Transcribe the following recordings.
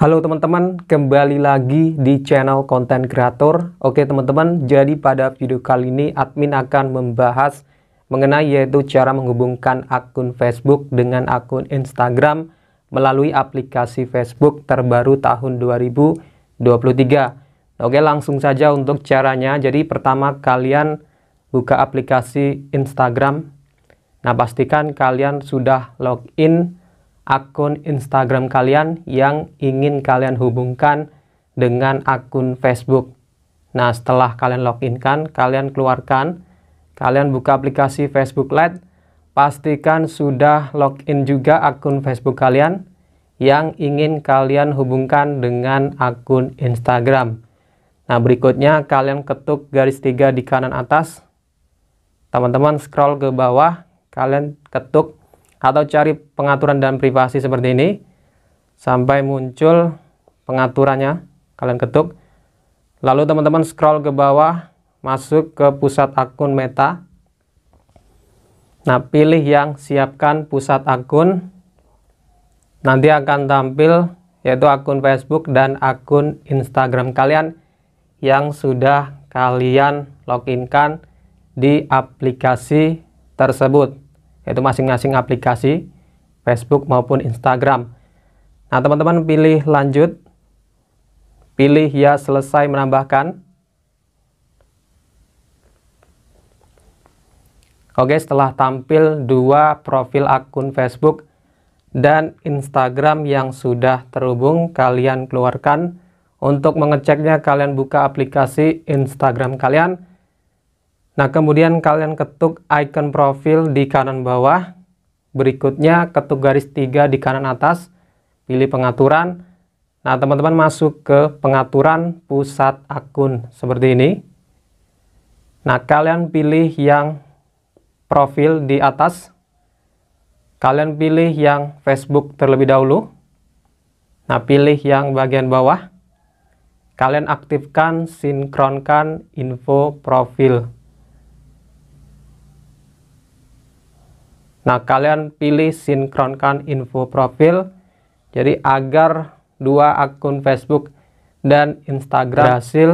Halo teman-teman, kembali lagi di channel konten kreator. Oke teman-teman, jadi pada video kali ini admin akan membahas mengenai yaitu cara menghubungkan akun Facebook dengan akun Instagram melalui aplikasi Facebook terbaru tahun 2023. Oke, langsung saja untuk caranya. Jadi pertama kalian buka aplikasi Instagram. Nah, pastikan kalian sudah login akun Instagram kalian yang ingin kalian hubungkan dengan akun Facebook. Nah, setelah kalian login kan, kalian keluarkan, kalian buka aplikasi Facebook Lite, pastikan sudah login juga akun Facebook kalian yang ingin kalian hubungkan dengan akun Instagram. Nah, berikutnya kalian ketuk garis tiga di kanan atas. Teman-teman scroll ke bawah, kalian ketuk atau cari pengaturan dan privasi seperti ini sampai muncul pengaturannya kalian ketuk lalu teman-teman scroll ke bawah masuk ke pusat akun meta nah pilih yang siapkan pusat akun nanti akan tampil yaitu akun Facebook dan akun Instagram kalian yang sudah kalian loginkan di aplikasi tersebut yaitu masing-masing aplikasi Facebook maupun Instagram. Nah, teman-teman pilih lanjut, pilih ya selesai menambahkan. Oke, setelah tampil dua profil akun Facebook dan Instagram yang sudah terhubung, kalian keluarkan. Untuk mengeceknya, kalian buka aplikasi Instagram kalian Nah, kemudian kalian ketuk icon profil di kanan bawah. Berikutnya, ketuk garis tiga di kanan atas. Pilih pengaturan. Nah, teman-teman masuk ke pengaturan pusat akun seperti ini. Nah, kalian pilih yang profil di atas. Kalian pilih yang Facebook terlebih dahulu. Nah, pilih yang bagian bawah. Kalian aktifkan sinkronkan info profil. Nah, kalian pilih sinkronkan info profil jadi agar dua akun Facebook dan Instagram berhasil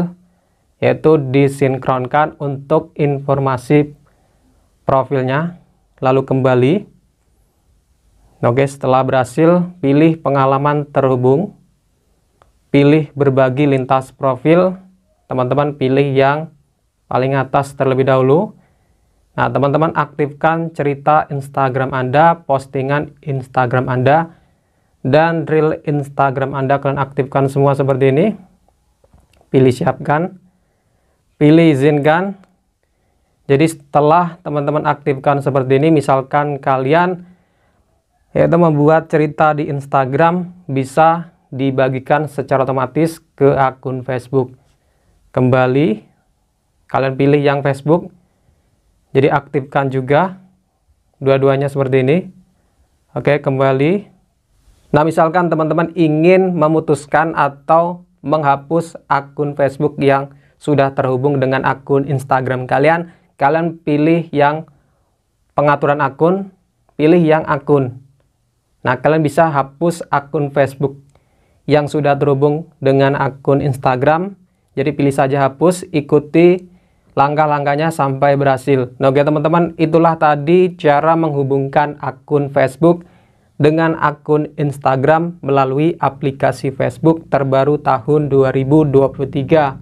yaitu disinkronkan untuk informasi profilnya lalu kembali Oke setelah berhasil pilih pengalaman terhubung pilih berbagi lintas profil teman-teman pilih yang paling atas terlebih dahulu Nah, teman-teman aktifkan cerita Instagram Anda, postingan Instagram Anda, dan drill Instagram Anda. Kalian aktifkan semua seperti ini. Pilih siapkan, pilih izinkan. Jadi setelah teman-teman aktifkan seperti ini, misalkan kalian yaitu membuat cerita di Instagram bisa dibagikan secara otomatis ke akun Facebook. Kembali, kalian pilih yang Facebook jadi aktifkan juga dua-duanya seperti ini. Oke, kembali. Nah, misalkan teman-teman ingin memutuskan atau menghapus akun Facebook yang sudah terhubung dengan akun Instagram kalian, kalian pilih yang pengaturan akun, pilih yang akun. Nah, kalian bisa hapus akun Facebook yang sudah terhubung dengan akun Instagram. Jadi pilih saja hapus, ikuti langkah-langkahnya sampai berhasil. Nah, oke teman-teman, itulah tadi cara menghubungkan akun Facebook dengan akun Instagram melalui aplikasi Facebook terbaru tahun 2023.